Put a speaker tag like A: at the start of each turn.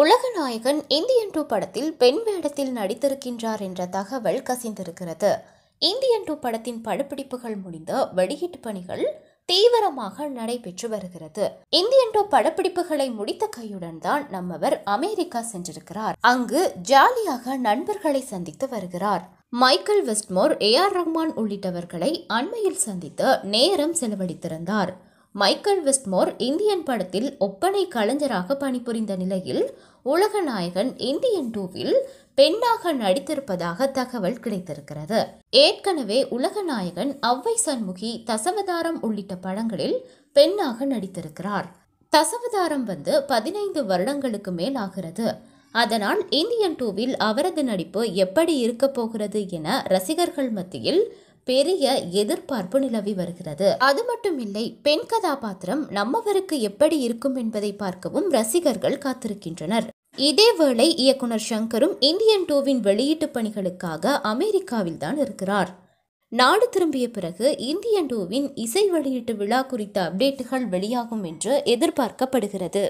A: உலகநாயகன் Indian two படத்தில் பெண் வேடத்தில் நடித்திருக்கின்றார் என்ற தகவல் கசிந்திருக்கிறது இந்தியன் டூ படத்தின் படப்பிடிப்புகள் முடிந்த வெளியீட்டு பணிகள் தீவிரமாக நடைபெற்று வருகிறது இந்தியன் டூ படப்பிடிப்புகளை முடித்த கையுடன் தான் நம்மவர் அமெரிக்கா சென்றிருக்கிறார் அங்கு ஜாலியாக நண்பர்களை சந்தித்து வருகிறார் Michael Westmore A R Rahman உள்ளிட்டவர்களை அண்மையில் சந்தித்து நேரம் செலவழித்திருந்தார் மைக்கேல் வெஸ்ட்மோர் இந்தியன் படத்தில் ஒப்பனை கலைஞராக பணிபுரிந்த நிலையில் உலகநாயகன் இந்தியன் டூவில் பெண்ணாக நடித்திருப்பதாக தகவல் கிடைத்திருக்கிறது ஏற்கனவே உலகநாயகன் அவ்வை சண்முகி தசவதாரம் உள்ளிட்ட படங்களில் பெண்ணாக நடித்திருக்கிறார் தசவதாரம் வந்து பதினைந்து வருடங்களுக்கு மேல் ஆகிறது அதனால் இந்தியன் டூவில் அவரது நடிப்பு எப்படி இருக்கப் போகிறது என ரசிகர்கள் மத்தியில் பெரிய எதிர்பார்ப்பு நிலவி வருகிறது அது மட்டுமில்லை பெண் கதாபாத்திரம் நம்மவருக்கு எப்படி இருக்கும் என்பதை பார்க்கவும் ரசிகர்கள் காத்திருக்கின்றனர் இதேவேளை இயக்குனர் சங்கரும் இந்தியன் டூவின் வெளியீட்டு பணிகளுக்காக அமெரிக்காவில் தான் இருக்கிறார் நாடு திரும்பிய பிறகு இந்தியன் டூவின் இசை வெளியீட்டு விழா குறித்த அப்டேட்டுகள் வெளியாகும் என்று எதிர்பார்க்கப்படுகிறது